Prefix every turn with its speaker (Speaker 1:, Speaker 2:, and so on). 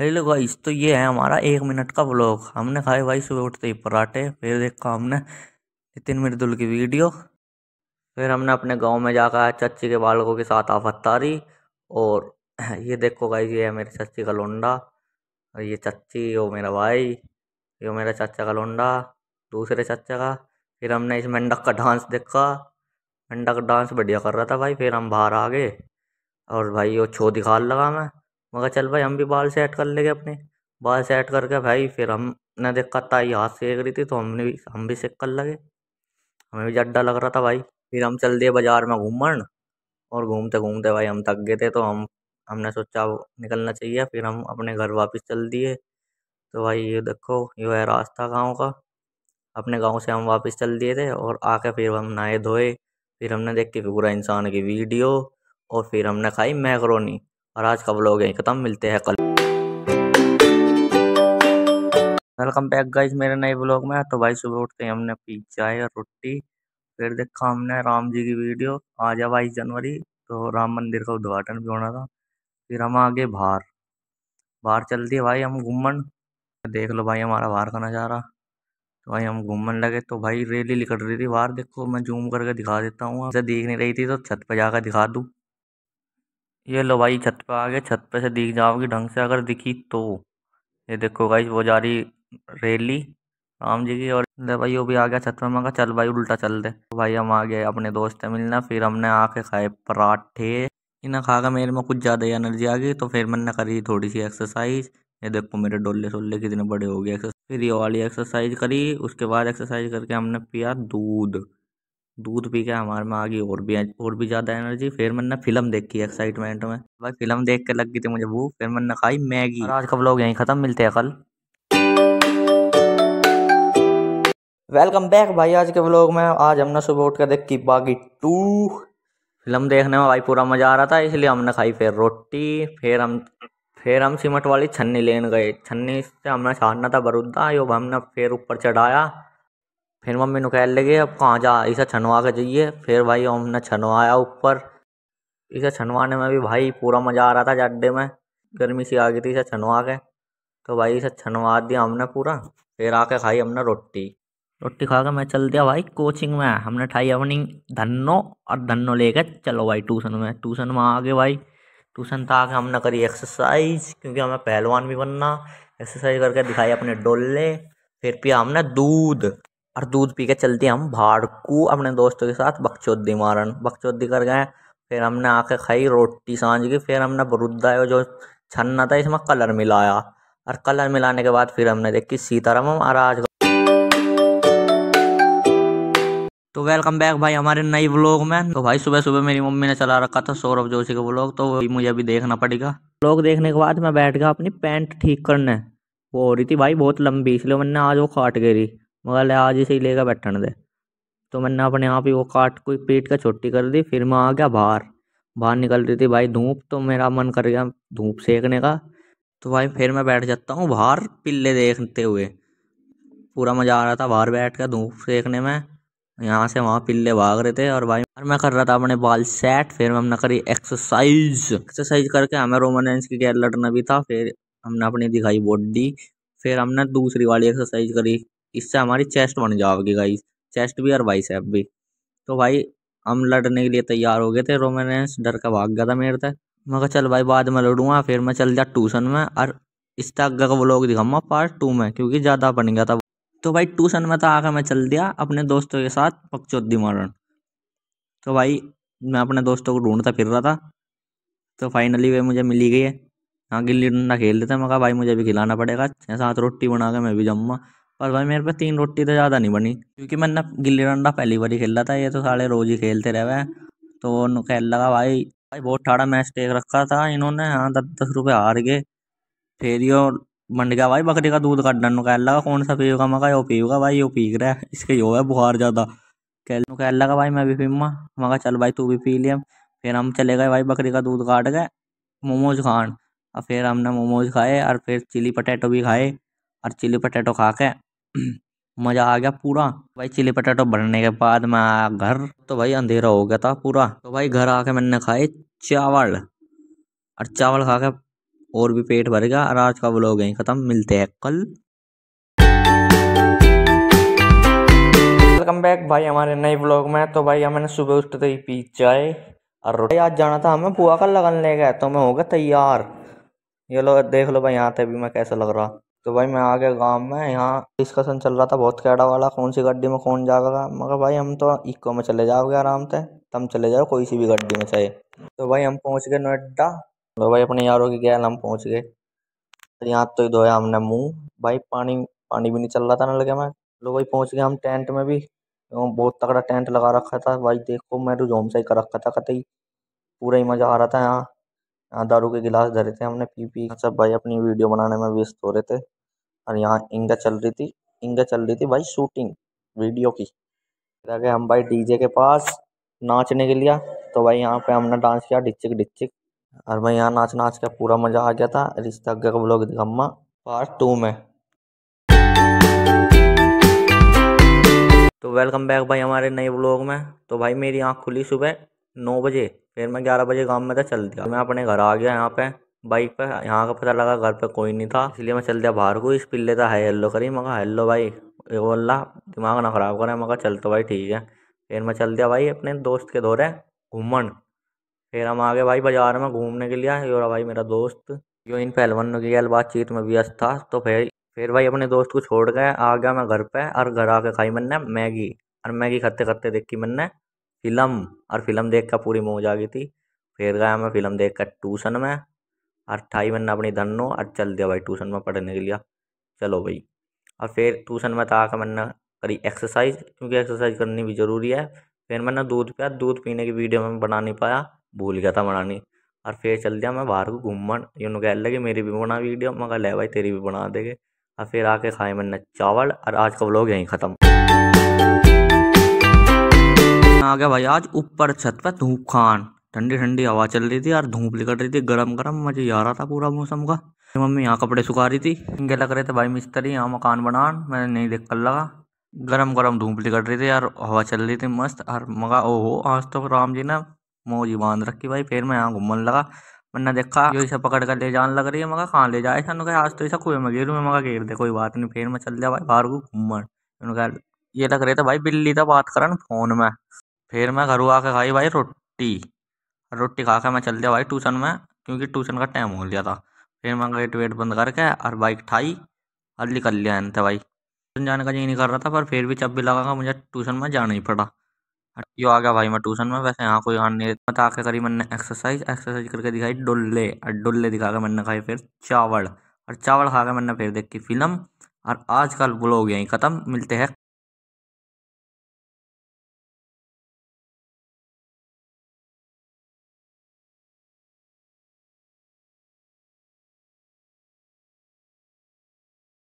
Speaker 1: hello guys तो ये है हमारा एक मिनट का ब्लॉग हमने खाए भाई सुबह उठते ही पराठे फिर देखा हमने नितिन मिर्दुल की वीडियो फिर हमने अपने गांव में जाकर चाची के बालकों के साथ आफत तारी और ये देखो गाइस ये है मेरे चाची का लोंडा और ये चाची वो मेरा भाई ये मेरा चाचा का लोंडा दूसरे चाचा का फिर हमने इस मेंढक का डांस देखा मेंढक डांस बढ़िया कर रहा था भाई फिर हम बाहर आ गए और भाई वो छो दिखाने लगा मैं मगर चल भाई हम भी बाल सेट कर लेंगे अपने बाल सेट करके भाई फिर हमने देखा ताई हाथ सेक रही थी तो हमने भी हम भी सेक कर लगे हमें भी जड्डा लग रहा था भाई फिर हम चल दिए बाज़ार में घूमन और घूमते घूमते भाई हम थक गए थे तो हम हमने सोचा निकलना चाहिए फिर हम अपने घर वापस चल दिए तो भाई ये देखो ये है रास्ता गाँव का अपने गांव से हम वापस चल दिए थे और आके फिर हम नहाए धोए फिर हमने देखी पूरा इंसान की वीडियो और फिर हमने खाई मैक्रोनी और आज का ब्लॉग यहीं ख़त्म मिलते हैं कल वेलकम बैक गाइज मेरे नए ब्लॉग में तो भाई सुबह उठते ही हमने पिज्जा और रोटी फिर देखा हमने राम जी की वीडियो आज है बाईस जनवरी तो राम मंदिर का उद्घाटन भी होना था फिर हम आगे बाहर बाहर चल दिए भाई हम घूमन देख लो भाई हमारा बाहर का नज़ारा तो भाई हम घूमन लगे तो भाई रेली निकल रही थी बाहर देखो मैं जूम करके दिखा देता हूँ जैसे देख नहीं रही थी तो छत पर जाकर दिखा दूँ ये लो भाई छत पे आ गए छत पे से दिख जाओगी ढंग से अगर दिखी तो ये देखो भाई वो जा रही रैली राम जी की और भाई वो भी आ गया छत पे मैं चल भाई उल्टा चल दे तो भाई हम आ गए अपने दोस्त से मिलना फिर हमने आके खाए पराठे इन्हें खा कर मेरे में कुछ ज़्यादा ही एनर्जी आ गई तो फिर मैंने करी थोड़ी सी एक्सरसाइज ये देखो मेरे डोले सोले कितने बड़े हो गए फिर ये वाली एक्सरसाइज करी उसके बाद एक्सरसाइज करके हमने पिया दूध दूध पी के हमारे में आ गई और भी और भी ज़्यादा एनर्जी फिर मैंने फिल्म देखी एक्साइटमेंट में भाई फिल्म देख के लग गई थी मुझे वो फिर मैंने खाई मैगी आज का ब्लॉग यहीं ख़त्म मिलते हैं कल वेलकम बैक भाई आज के ब्लॉग में आज हमने सुबह उठ कर देखी बागी टू फिल्म देखने में भाई पूरा मज़ा आ रहा था इसलिए हमने खाई फिर रोटी फिर हम फिर हम सिमट वाली छन्नी लेने गए छन्नी से हमने छानना था बरूदा यो हमने फिर ऊपर चढ़ाया फिर मम्मी ने कह लगे अब कहाँ जा इसे छनवा के जाइए फिर भाई हमने छनवाया ऊपर इसे छनवाने में भी भाई पूरा मज़ा आ रहा था अड्डे में गर्मी सी आ गई थी इसे छनवा के तो भाई इसे छनवा दिया हमने पूरा फिर आके खाई हमने रोटी रोटी खा के मैं चल दिया भाई कोचिंग में हमने ठाई अपनी धनो और धनो लेकर चलो भाई ट्यूशन में ट्यूशन में आ गए भाई ट्यूशन था आके हमने करी एक्सरसाइज क्योंकि हमें पहलवान भी बनना एक्सरसाइज करके दिखाई अपने डोले फिर पिया हमने दूध और दूध पी के चलते हम भाड़कू को अपने दोस्तों के साथ बकचोदी मारन बकचोदी कर गए फिर हमने आके खाई रोटी सांझ की फिर हमने बरुद्धा जो छन्ना था इसमें कलर मिलाया और कलर मिलाने के बाद फिर हमने देखी सीताराम और आज तो वेलकम बैक भाई हमारे नई व्लॉग में तो भाई सुबह सुबह मेरी मम्मी ने चला रखा था सौरभ जोशी का व्लॉग तो वही मुझे अभी देखना पड़ेगा व्लॉग देखने के बाद मैं बैठ गया अपनी पैंट ठीक करने वो हो रही थी भाई बहुत लंबी इसलिए मैंने आज वो काट गई मगर लिहाज इसे ही लेकर बैठन दे तो मैंने अपने आप ही वो काट को पीट कर छोटी कर दी फिर मैं आ गया बाहर बाहर निकल रही थी भाई धूप तो मेरा मन कर गया धूप सेकने का तो भाई फिर मैं बैठ जाता हूँ बाहर पिल्ले देखते हुए पूरा मज़ा आ रहा था बाहर बैठ कर धूप सेकने में यहाँ से वहाँ पिल्ले भाग रहे थे और भाई मैं कर रहा था अपने बाल सेट फिर हमने करी एक्सरसाइज एक्सरसाइज करके हमें रोमानेंस की गैर लड़ना भी था फिर हमने अपनी दिखाई बॉडी फिर हमने दूसरी वाली एक्सरसाइज करी इससे हमारी चेस्ट बन जाओगी गाई चेस्ट भी और बाइसेप भी तो भाई हम लड़ने के लिए तैयार हो गए थे रोमानेंस डर का भाग गया था मेरे तक मैं चल भाई बाद में लड़ूंगा फिर मैं चल जा ट्यूशन में और इस तक का लोग दिखाऊंगा पार्ट टू में क्योंकि ज़्यादा बन गया था तो भाई ट्यूशन में तो आकर मैं चल दिया अपने दोस्तों के साथ पकचौदी मारन तो भाई मैं अपने दोस्तों को ढूंढता फिर रहा था तो फाइनली वे मुझे मिली गई है हाँ गिल्ली डंडा खेल लेते मैं कहा भाई मुझे भी खिलाना पड़ेगा छः सात रोटी बना के मैं भी जमूँगा पर भाई मेरे पे तीन रोटी तो ज़्यादा नहीं बनी क्योंकि मैं ना गिल्ली डंडा पहली बार ही खेला था ये तो सारे रोज ही खेलते रहे हैं तो खेल लगा भाई भाई बहुत ठाड़ा मैच टेक रखा था इन्होंने हाँ दस दस रुपये हार गए फिर यो मंड गया भाई बकरी का दूध काटना कह लगा कौन सा पीऊगा मैं यो पीऊगा भाई यो पी रहा है इसके यो है बुखार ज़्यादा कह कह लगा भाई मैं भी पीमा मैं चल भाई तू भी पी लिया फिर हम चले गए भाई बकरी का दूध काट गए मोमोज खान और फिर हमने मोमोज खाए और फिर चिली पटेटो भी खाए और चिली पटेटो खा के मज़ा आ गया पूरा भाई चिली पटाटो भरने के बाद मैं आया घर तो भाई अंधेरा हो गया था पूरा तो भाई घर आके मैंने खाए चावल और चावल खा के और भी पेट भर गया और आज का ब्लॉग यहीं ख़त्म मिलते हैं कल वेलकम बैक भाई हमारे नए ब्लॉग में तो भाई हमने सुबह उठते ही पी चाय और रोटी आज जाना था हमें पुआ का लगन ले गया तो मैं हो गया तैयार ये लोग देख लो भाई यहाँ भी मैं कैसा लग रहा तो भाई मैं आ गया गाँव में यहाँ डिस्कशन चल रहा था बहुत कैडा वाला कौन सी गड्डी में कौन जाएगा मगर भाई हम तो इको में चले जाओगे आराम से तुम चले जाओ कोई सी भी गड्डी में चाहे तो भाई हम पहुँच गए नोएडा तो भाई अपने यारों की गैल हम पहुँच गए यहाँ तो ही धोया हमने मुँह भाई पानी पानी भी नहीं चल रहा था ना लगे मैं लो तो भाई पहुँच गए हम टेंट में भी तो बहुत तगड़ा टेंट लगा रखा था भाई देखो मैं तो जोम से ही कर रखा था कतई पूरा ही मज़ा आ रहा था यहाँ यहाँ दारू के गिलास धरे थे हमने पी पी सब भाई अपनी वीडियो बनाने में व्यस्त हो रहे थे और यहाँ इंगा चल रही थी इंगा चल रही थी भाई शूटिंग वीडियो की लगे हम भाई डीजे के पास नाचने के लिए तो भाई यहाँ पे हमने डांस किया डिचिक डिचिक और भाई यहाँ नाच नाच के पूरा मज़ा आ गया था रिश्ता अग्गे का ब्लॉग गम्मा पार्ट टू में तो वेलकम बैक भाई हमारे नए ब्लॉग में तो भाई मेरी आँख खुली सुबह नौ बजे फिर मैं ग्यारह बजे काम में था चल दिया मैं अपने घर आ गया यहाँ पे बाइक पे यहाँ का पता लगा घर पे कोई नहीं था इसलिए मैं चल दिया बाहर को इस पिल्ले था है हेल्लो करी मगा हेल्लो भाई ये बोला दिमाग ना ख़राब करें मगा चल तो भाई ठीक है फिर मैं चल दिया भाई अपने दोस्त के दौरे घूमन फिर हम आ गए भाई बाजार में घूमने के लिए ये भाई मेरा दोस्त जो इन पहलवानों की बातचीत में व्यस्त था तो फिर फिर भाई अपने दोस्त को छोड़ गए आ गया मैं घर पे और घर आके खाई मैंने मैगी और मैगी खाते खाते देखी मैंने फ़िल्म और फ़िल्म देख कर पूरी मौज आ गई थी फिर गया मैं फ़िल्म देख कर ट्यूशन में और ठाई मैंने अपनी धन्नो और चल दिया भाई ट्यूशन में पढ़ने के लिए चलो भाई और फिर ट्यूशन में तो आकर मैंने करी एक्सरसाइज क्योंकि एक्सरसाइज करनी भी ज़रूरी है फिर मैंने दूध पिया दूध पीने की वीडियो में बना नहीं पाया भूल गया था बनानी और फिर चल दिया मैं बाहर को घूमन यूँ कह लगे मेरी भी बना वीडियो मैं कह ले भाई तेरी भी बना देंगे और फिर आके खाए मैंने चावल और आज का ब्लॉग यहीं ख़त्म आ गया भाई आज ऊपर छत पर धूप खान ठंडी ठंडी हवा चल रही थी यार धूप निकल रही थी गरम गरम मजे आ रहा था पूरा मौसम का मम्मी यहाँ कपड़े सुखा रही थी इनके लग रहे थे भाई मिस्त्री यहाँ मकान बनान मैंने नहीं देख कर लगा गरम गरम धूप निकल रही थी यार हवा चल रही थी मस्त हर मगा ओहो आज तो राम जी ने मोजी बांध रखी भाई फिर मैं यहाँ घूमने लगा मैंने देखा जो इसे पकड़ कर ले जान लग रही है मगा कहाँ ले जाए सन कहा आज तो ऐसा कुएं में घेरू में मगा घेर दे कोई बात नहीं फिर मैं चल जा भाई बाहर को घूमन उन्होंने कहा ये लग रहे थे भाई बिल्ली तो बात करन फोन में फिर मैं घर आके खाई भाई रोटी रोटी खा के मैं चल दिया भाई ट्यूशन में क्योंकि ट्यूशन का टाइम हो गया था फिर मैं गेट वेट बंद करके और बाइक ठाई और निकल लिया आने थे भाई ट्यूशन जाने का जी नहीं कर रहा था पर फिर भी जब भी लगा मुझे ट्यूशन में जाना ही पड़ा यो आ गया भाई मैं ट्यूशन में वैसे यहाँ कोई आने नहीं मत आके करी मैंने एक्सरसाइज एक्सरसाइज करके दिखाई डुल्ले और डुल्ले दिखा के मैंने खाई फिर चावल और चावल खा के मैंने फिर देखी फिल्म और आजकल ब्लॉग यहीं ख़त्म मिलते हैं